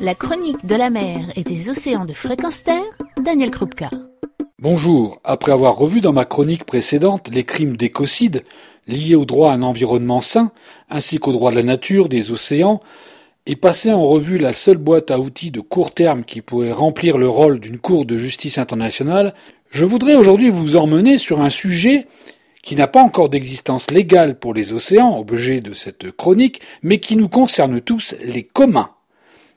La chronique de la mer et des océans de fréquence terre, Daniel Krupka. Bonjour. Après avoir revu dans ma chronique précédente les crimes d'écocide liés au droit à un environnement sain, ainsi qu'au droit de la nature, des océans, et passé en revue la seule boîte à outils de court terme qui pourrait remplir le rôle d'une Cour de justice internationale, je voudrais aujourd'hui vous emmener sur un sujet qui n'a pas encore d'existence légale pour les océans, objet de cette chronique, mais qui nous concerne tous les communs.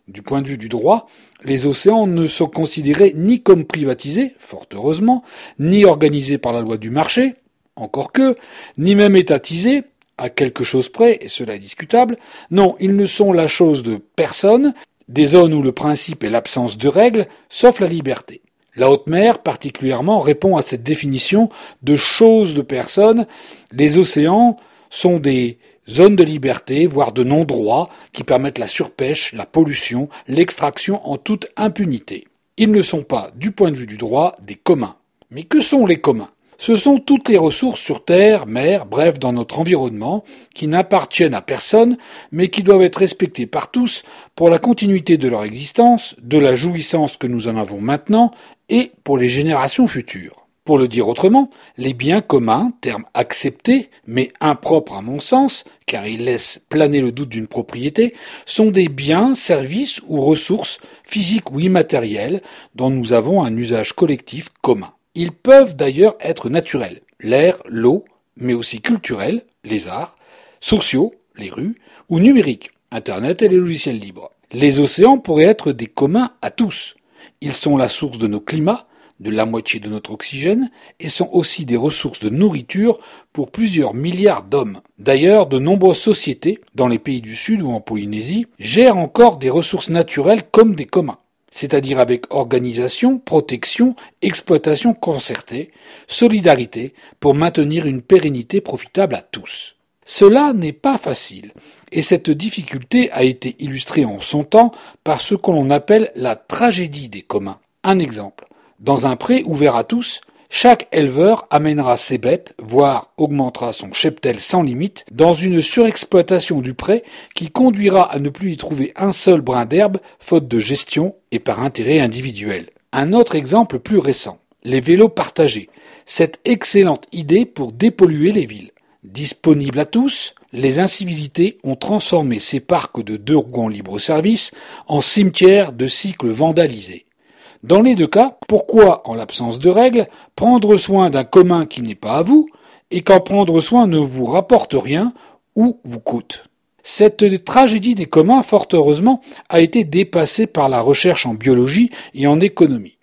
Du point de vue du droit, les océans ne sont considérés ni comme privatisés, fort heureusement, ni organisés par la loi du marché, encore que, ni même étatisés, à quelque chose près, et cela est discutable, non, ils ne sont la chose de personne, des zones où le principe est l'absence de règles, sauf la liberté. La haute mer, particulièrement, répond à cette définition de choses, de personne. Les océans sont des zones de liberté, voire de non-droit, qui permettent la surpêche, la pollution, l'extraction en toute impunité. Ils ne sont pas, du point de vue du droit, des communs. Mais que sont les communs Ce sont toutes les ressources sur terre, mer, bref, dans notre environnement, qui n'appartiennent à personne, mais qui doivent être respectées par tous pour la continuité de leur existence, de la jouissance que nous en avons maintenant, et pour les générations futures. Pour le dire autrement, les biens communs, terme accepté, mais impropre à mon sens, car il laisse planer le doute d'une propriété, sont des biens, services ou ressources, physiques ou immatérielles, dont nous avons un usage collectif commun. Ils peuvent d'ailleurs être naturels, l'air, l'eau, mais aussi culturels, les arts, sociaux, les rues, ou numériques, Internet et les logiciels libres. Les océans pourraient être des communs à tous. Ils sont la source de nos climats, de la moitié de notre oxygène, et sont aussi des ressources de nourriture pour plusieurs milliards d'hommes. D'ailleurs, de nombreuses sociétés, dans les pays du Sud ou en Polynésie, gèrent encore des ressources naturelles comme des communs c'est-à-dire avec organisation, protection, exploitation concertée, solidarité, pour maintenir une pérennité profitable à tous. Cela n'est pas facile, et cette difficulté a été illustrée en son temps par ce que l'on appelle la tragédie des communs. Un exemple. Dans un pré ouvert à tous, chaque éleveur amènera ses bêtes, voire augmentera son cheptel sans limite, dans une surexploitation du pré qui conduira à ne plus y trouver un seul brin d'herbe, faute de gestion et par intérêt individuel. Un autre exemple plus récent, les vélos partagés. Cette excellente idée pour dépolluer les villes. Disponibles à tous, les incivilités ont transformé ces parcs de deux roues libre-service en cimetières de cycles vandalisés. Dans les deux cas, pourquoi, en l'absence de règles, prendre soin d'un commun qui n'est pas à vous et qu'en prendre soin ne vous rapporte rien ou vous coûte Cette tragédie des communs, fort heureusement, a été dépassée par la recherche en biologie et en économie.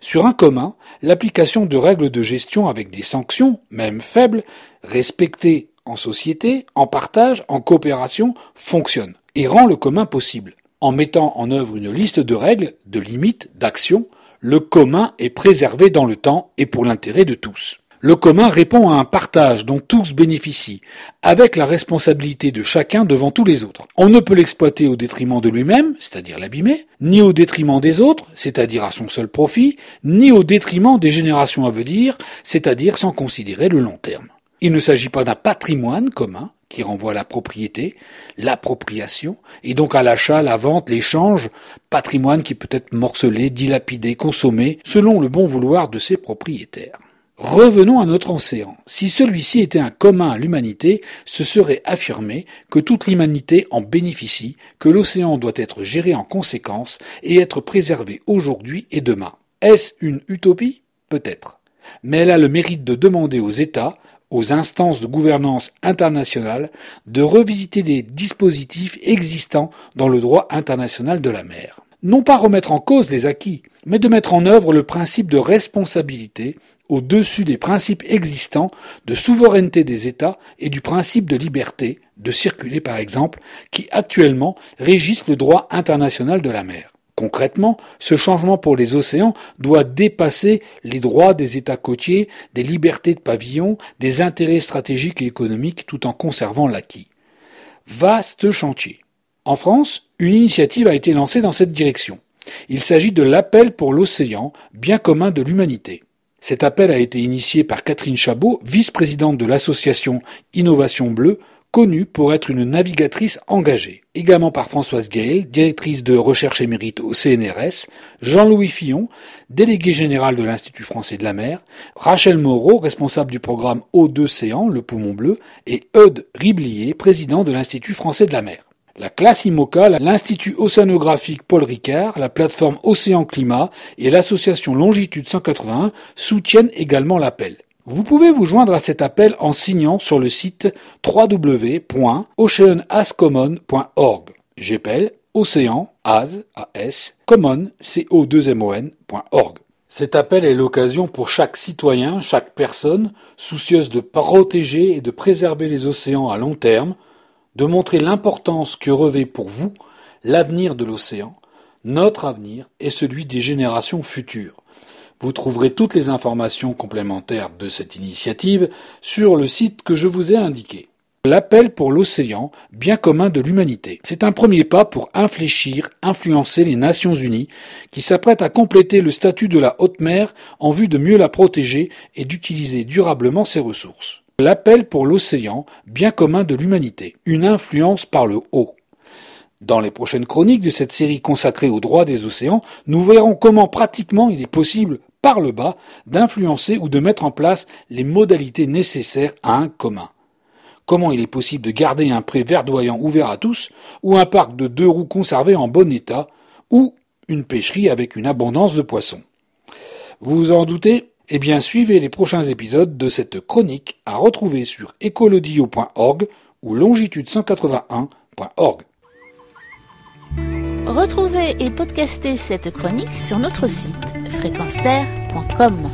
Sur un commun, l'application de règles de gestion avec des sanctions, même faibles, respectées en société, en partage, en coopération, fonctionne et rend le commun possible. En mettant en œuvre une liste de règles, de limites, d'actions, le commun est préservé dans le temps et pour l'intérêt de tous. Le commun répond à un partage dont tous bénéficient, avec la responsabilité de chacun devant tous les autres. On ne peut l'exploiter au détriment de lui-même, c'est-à-dire l'abîmer, ni au détriment des autres, c'est-à-dire à son seul profit, ni au détriment des générations à venir, c'est-à-dire sans considérer le long terme. Il ne s'agit pas d'un patrimoine commun qui renvoie à la propriété, l'appropriation, et donc à l'achat, la vente, l'échange, patrimoine qui peut être morcelé, dilapidé, consommé, selon le bon vouloir de ses propriétaires. Revenons à notre océan. Si celui-ci était un commun à l'humanité, ce serait affirmer que toute l'humanité en bénéficie, que l'océan doit être géré en conséquence et être préservé aujourd'hui et demain. Est-ce une utopie Peut-être. Mais elle a le mérite de demander aux États, aux instances de gouvernance internationale, de revisiter les dispositifs existants dans le droit international de la mer non pas remettre en cause les acquis, mais de mettre en œuvre le principe de responsabilité au-dessus des principes existants de souveraineté des États et du principe de liberté, de circuler par exemple, qui actuellement régissent le droit international de la mer. Concrètement, ce changement pour les océans doit dépasser les droits des États côtiers, des libertés de pavillon, des intérêts stratégiques et économiques tout en conservant l'acquis. Vaste chantier. En France, une initiative a été lancée dans cette direction. Il s'agit de l'appel pour l'océan, bien commun de l'humanité. Cet appel a été initié par Catherine Chabot, vice-présidente de l'association Innovation Bleue, connue pour être une navigatrice engagée. Également par Françoise Gaël, directrice de recherche émérite au CNRS, Jean-Louis Fillon, délégué général de l'Institut français de la mer, Rachel Moreau, responsable du programme 2 Céan, le poumon bleu, et Eudes Riblier, président de l'Institut français de la mer la classe IMOCA, l'Institut océanographique Paul Ricard, la plateforme Océan Climat et l'association Longitude 181 soutiennent également l'appel. Vous pouvez vous joindre à cet appel en signant sur le site www.oceanascommon.org. J'appelle océan as, as common co 2 norg Cet appel est l'occasion pour chaque citoyen, chaque personne soucieuse de protéger et de préserver les océans à long terme de montrer l'importance que revêt pour vous l'avenir de l'océan, notre avenir et celui des générations futures. Vous trouverez toutes les informations complémentaires de cette initiative sur le site que je vous ai indiqué. L'appel pour l'océan, bien commun de l'humanité. C'est un premier pas pour infléchir, influencer les Nations Unies, qui s'apprêtent à compléter le statut de la haute mer en vue de mieux la protéger et d'utiliser durablement ses ressources. L'appel pour l'océan, bien commun de l'humanité, une influence par le haut. Dans les prochaines chroniques de cette série consacrée aux droits des océans, nous verrons comment pratiquement il est possible, par le bas, d'influencer ou de mettre en place les modalités nécessaires à un commun. Comment il est possible de garder un pré verdoyant ouvert à tous, ou un parc de deux roues conservé en bon état, ou une pêcherie avec une abondance de poissons. Vous vous en doutez, eh bien, suivez les prochains épisodes de cette chronique à retrouver sur ecolodio.org ou longitude181.org. Retrouvez et podcastez cette chronique sur notre site terre.com.